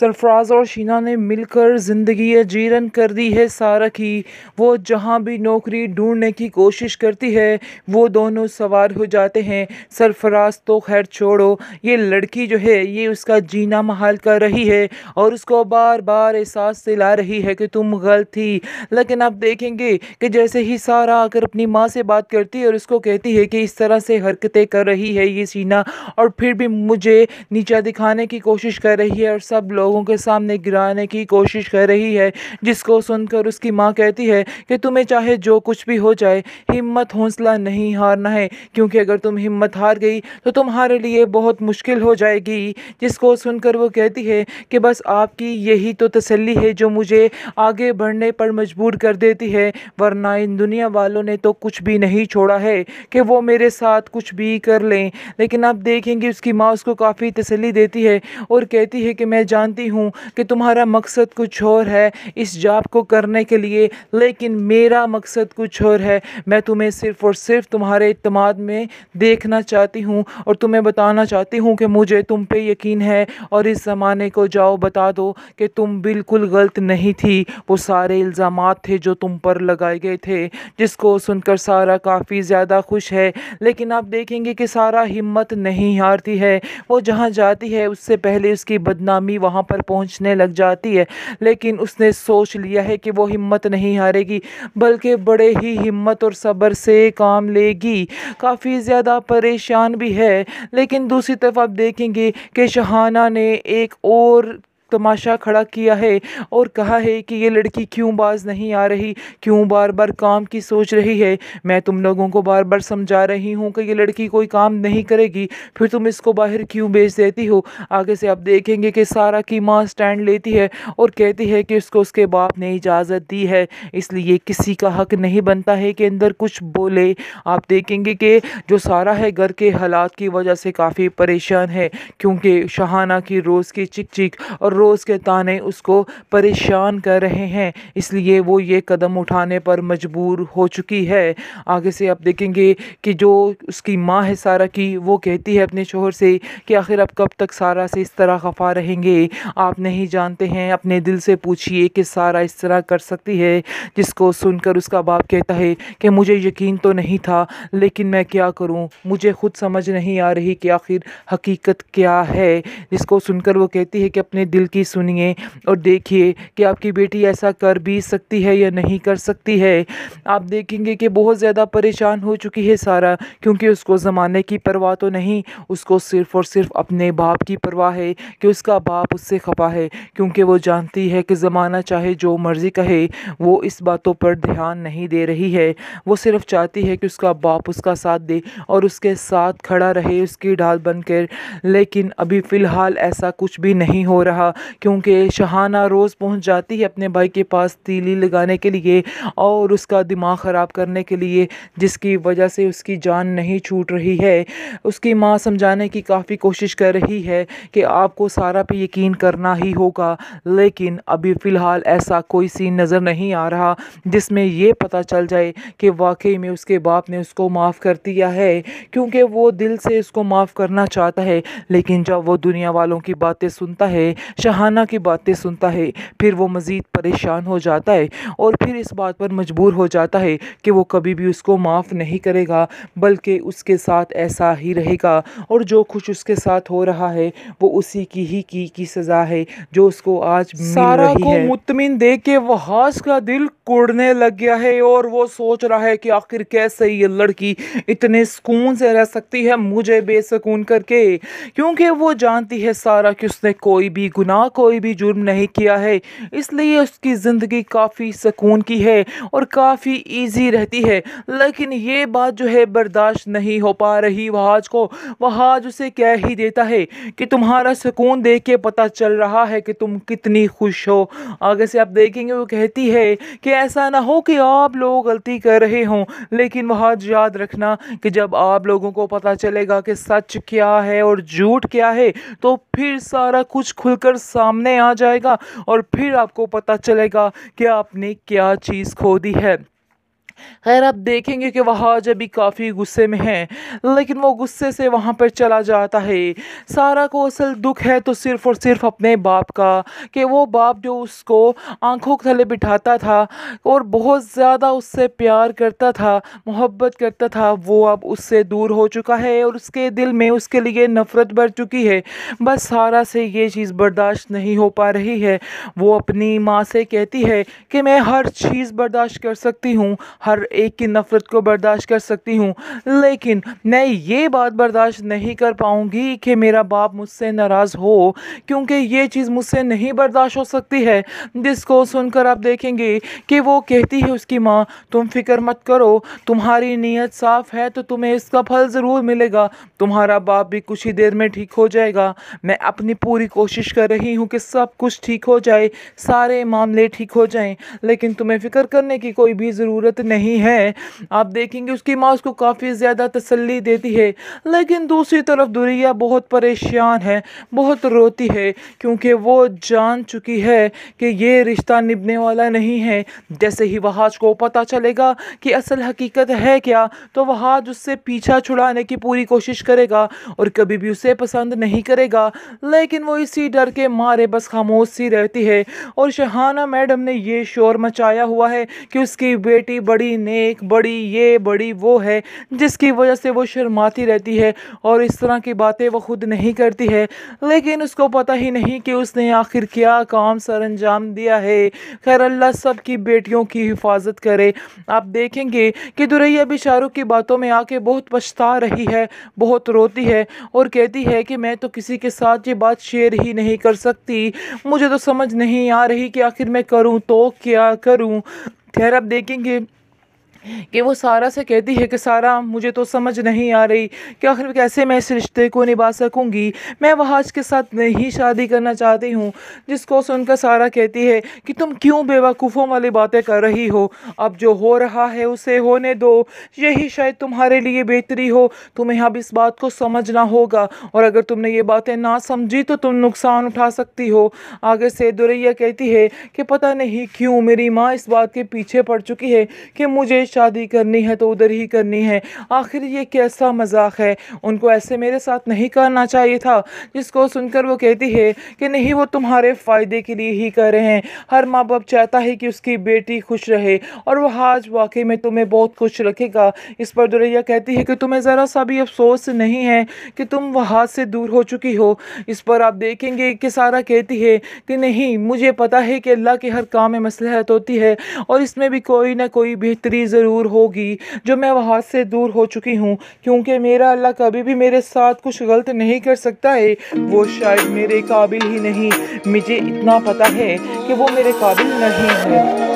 सरफराज और शीना ने मिलकर ज़िंदगी जीरन कर दी है सारा की वो जहाँ भी नौकरी ढूंढने की कोशिश करती है वो दोनों सवार हो जाते हैं सरफराज तो खैर छोड़ो ये लड़की जो है ये उसका जीना महाल कर रही है और उसको बार बार एहसास दिला रही है कि तुम गलत थी लेकिन आप देखेंगे कि जैसे ही सारा आकर अपनी माँ से बात करती है और उसको कहती है कि इस तरह से हरकतें कर रही है ये सीना और फिर भी मुझे नीचा दिखाने की कोशिश कर रही है और सब लोग लोगों के सामने गिराने की कोशिश कर रही है जिसको सुनकर उसकी माँ कहती है कि तुम्हें चाहे जो कुछ भी हो जाए हिम्मत हौसला नहीं हारना है क्योंकि अगर तुम हिम्मत हार गई तो तुम्हारे लिए बहुत मुश्किल हो जाएगी जिसको सुनकर वो कहती है कि बस आपकी यही तो तसल्ली है जो मुझे आगे बढ़ने पर मजबूर कर देती है वरना इन दुनिया वालों ने तो कुछ भी नहीं छोड़ा है कि वो मेरे साथ कुछ भी कर लें लेकिन आप देखेंगे उसकी माँ उसको काफ़ी तसली देती है और कहती है कि मैं जान जानती हूँ कि तुम्हारा मकसद कुछ और है इस जॉब को करने के लिए लेकिन मेरा मकसद कुछ और है मैं तुम्हें सिर्फ़ और सिर्फ तुम्हारे इतमाद में देखना चाहती हूँ और तुम्हें बताना चाहती हूँ कि मुझे तुम पे यकीन है और इस ज़माने को जाओ बता दो कि तुम बिल्कुल गलत नहीं थी वो सारे इल्ज़ाम थे जो तुम पर लगाए गए थे जिसको सुनकर सारा काफ़ी ज़्यादा खुश है लेकिन आप देखेंगे कि सारा हिम्मत नहीं हारती है वो जहाँ जाती है उससे पहले उसकी बदनामी वहाँ वहाँ पर पहुँचने लग जाती है लेकिन उसने सोच लिया है कि वो हिम्मत नहीं हारेगी बल्कि बड़े ही हिम्मत और सब्र से काम लेगी काफ़ी ज़्यादा परेशान भी है लेकिन दूसरी तरफ आप देखेंगे कि शहाना ने एक और तमाशा खड़ा किया है और कहा है कि ये लड़की क्यों बाज नहीं आ रही क्यों बार बार काम की सोच रही है मैं तुम लोगों को बार बार समझा रही हूँ कि ये लड़की कोई काम नहीं करेगी फिर तुम इसको बाहर क्यों बेच देती हो आगे से आप देखेंगे कि सारा की माँ स्टैंड लेती है और कहती है कि उसको उसके बाप ने इजाज़त दी है इसलिए किसी का हक नहीं बनता है कि अंदर कुछ बोले आप देखेंगे कि जो सारा है घर के हालात की वजह से काफ़ी परेशान है क्योंकि शहाना की रोज़ की चिक चिक और रोज़ के ताने उसको परेशान कर रहे हैं इसलिए वो ये कदम उठाने पर मजबूर हो चुकी है आगे से आप देखेंगे कि जो उसकी माँ है सारा की वो कहती है अपने शोहर से कि आखिर आप कब तक सारा से इस तरह खफा रहेंगे आप नहीं जानते हैं अपने दिल से पूछिए कि सारा इस तरह कर सकती है जिसको सुनकर उसका बाप कहता है कि मुझे यकीन तो नहीं था लेकिन मैं क्या करूं मुझे खुद समझ नहीं आ रही कि आखिर हकीकत क्या है जिसको सुनकर वो कहती है कि अपने दिल की सुनिए और देखिए कि आपकी बेटी ऐसा कर भी सकती है या नहीं कर सकती है आप देखेंगे कि बहुत ज़्यादा परेशान हो चुकी है सारा क्योंकि उसको ज़माने की परवाह तो नहीं उसको सिर्फ़ और सिर्फ अपने बाप की परवाह है कि उसका बाप उससे खपा है क्योंकि वो जानती है कि ज़माना चाहे जो मर्ज़ी कहे वो इस बातों पर ध्यान नहीं दे रही है वो सिर्फ चाहती है कि उसका बाप उसका साथ दे और उसके साथ खड़ा रहे उसकी ढाल बनकर लेकिन अभी फ़िलहाल ऐसा कुछ भी नहीं हो रहा क्योंकि शहाना रोज़ पहुंच जाती है अपने भाई के पास तीली लगाने के लिए और उसका दिमाग ख़राब करने के लिए जिसकी वजह से उसकी जान नहीं छूट रही है उसकी माँ समझाने की काफ़ी कोशिश कर रही है कि आपको सारा पे यकीन करना ही होगा लेकिन अभी फ़िलहाल ऐसा कोई सीन नज़र नहीं आ रहा जिसमें यह पता चल जाए कि वाकई में उसके बाप ने उसको माफ़ कर दिया है क्योंकि वो दिल से उसको माफ़ करना चाहता है लेकिन जब वो दुनिया वालों की बातें सुनता है शहाना की बातें सुनता है फिर वो मज़ीद परेशान हो जाता है और फिर इस बात पर मजबूर हो जाता है कि वो कभी भी उसको माफ़ नहीं करेगा बल्कि उसके साथ ऐसा ही रहेगा और जो कुछ उसके साथ हो रहा है वो उसी की ही की की सज़ा है जो उसको आज सारा को मुतमिन देख के वहाँ का दिल कुड़ने लग गया है और वो सोच रहा है कि आखिर कैसे ये लड़की इतने सुकून से रह सकती है मुझे बेसकून करके क्योंकि वो जानती है सारा कि उसने कोई भी गुना ना कोई भी जुर्म नहीं किया है इसलिए उसकी ज़िंदगी काफ़ी सुकून की है और काफ़ी ईजी रहती है लेकिन ये बात जो है बर्दाश्त नहीं हो पा रही वहाज को वहाज उसे कह ही देता है कि तुम्हारा सुकून देख के पता चल रहा है कि तुम कितनी खुश हो आगे से आप देखेंगे वो कहती है कि ऐसा ना हो कि आप लोग गलती कर रहे हों लेकिन वहाज याद रखना कि जब आप लोगों को पता चलेगा कि सच क्या है और झूठ क्या है तो फिर सारा कुछ खुलकर सामने आ जाएगा और फिर आपको पता चलेगा कि आपने क्या चीज़ खो दी है खैर आप देखेंगे कि वह आज अभी काफ़ी गुस्से में है लेकिन वो गुस्से से वहाँ पर चला जाता है सारा को असल दुख है तो सिर्फ और सिर्फ अपने बाप का कि वो बाप जो उसको आंखों के थले बिठाता था और बहुत ज़्यादा उससे प्यार करता था मोहब्बत करता था वो अब उससे दूर हो चुका है और उसके दिल में उसके लिए नफ़रत बढ़ चुकी है बस सारा से ये चीज़ बर्दाश्त नहीं हो पा रही है वो अपनी माँ से कहती है कि मैं हर चीज़ बर्दाश्त कर सकती हूँ हर एक की नफ़रत को बर्दाश्त कर सकती हूँ लेकिन मैं ये बात बर्दाश्त नहीं कर पाऊँगी कि मेरा बाप मुझसे नाराज़ हो क्योंकि ये चीज़ मुझसे नहीं बर्दाश्त हो सकती है जिसको सुनकर आप देखेंगे कि वो कहती है उसकी माँ तुम फिक्र मत करो तुम्हारी नीयत साफ़ है तो तुम्हें इसका फल ज़रूर मिलेगा तुम्हारा बाप भी कुछ ही देर में ठीक हो जाएगा मैं अपनी पूरी कोशिश कर रही हूँ कि सब कुछ ठीक हो जाए सारे मामले ठीक हो जाएं लेकिन तुम्हें फ़िक्र करने की कोई भी ज़रूरत नहीं नहीं है आप देखेंगे उसकी माँ उसको काफ़ी ज़्यादा तसल्ली देती है लेकिन दूसरी तरफ दुरिया बहुत परेशान है बहुत रोती है क्योंकि वो जान चुकी है कि ये रिश्ता निभने वाला नहीं है जैसे ही वहाज को पता चलेगा कि असल हकीकत है क्या तो वहाज उससे पीछा छुड़ाने की पूरी कोशिश करेगा और कभी भी उसे पसंद नहीं करेगा लेकिन वो इसी डर के मारे बस खामोश सी रहती है और शहाना मैडम ने ये शोर मचाया हुआ है कि उसकी बेटी बड़ी बड़ी नेक बड़ी ये बड़ी वो है जिसकी वजह से वो शर्माती रहती है और इस तरह की बातें वो खुद नहीं करती है लेकिन उसको पता ही नहीं कि उसने आखिर क्या काम सर अंजाम दिया है खैर अल्लाह सब की बेटियों की हिफाजत करे आप देखेंगे कि दुरैया भी शाहरुख की बातों में आके बहुत पछता रही है बहुत रोती है और कहती है कि मैं तो किसी के साथ ये बात शेयर ही नहीं कर सकती मुझे तो समझ नहीं आ रही कि आखिर मैं करूँ तो क्या करूँ खैर आप देखेंगे कि वो सारा से कहती है कि सारा मुझे तो समझ नहीं आ रही कि आखिर कैसे मैं इस रिश्ते को निभा सकूँगी मैं वहाज के साथ नहीं शादी करना चाहती हूँ जिसको सुनकर सारा कहती है कि तुम क्यों बेवकूफ़ों वाली बातें कर रही हो अब जो हो रहा है उसे होने दो यही शायद तुम्हारे लिए बेहतरी हो तुम्हें अब इस बात को समझना होगा और अगर तुमने ये बातें ना समझी तो तुम नुकसान उठा सकती हो आगे से दुरैया कहती है कि पता नहीं क्यों मेरी माँ इस बात के पीछे पड़ चुकी है कि मुझे शादी करनी है तो उधर ही करनी है आखिर ये कैसा मजाक है उनको ऐसे मेरे साथ नहीं करना चाहिए था जिसको सुनकर वो कहती है कि नहीं वो तुम्हारे फ़ायदे के लिए ही कर रहे हैं हर माँ बाप चाहता है कि उसकी बेटी खुश रहे और वह आज वाकई में तुम्हें बहुत खुश रखेगा इस पर दुरैया कहती है कि तुम्हें ज़रा सा भी अफसोस नहीं है कि तुम वहाँ से दूर हो चुकी हो इस पर आप देखेंगे कि सारा कहती है कि नहीं मुझे पता है कि अल्लाह के हर काम में मसलहत होती है और इसमें भी कोई ना कोई बेहतरी ज़रूर होगी जो मैं वहाँ से दूर हो चुकी हूँ क्योंकि मेरा अल्लाह कभी भी मेरे साथ कुछ गलत नहीं कर सकता है वो शायद मेरे काबिल ही नहीं मुझे इतना पता है कि वो मेरे काबिल नहीं है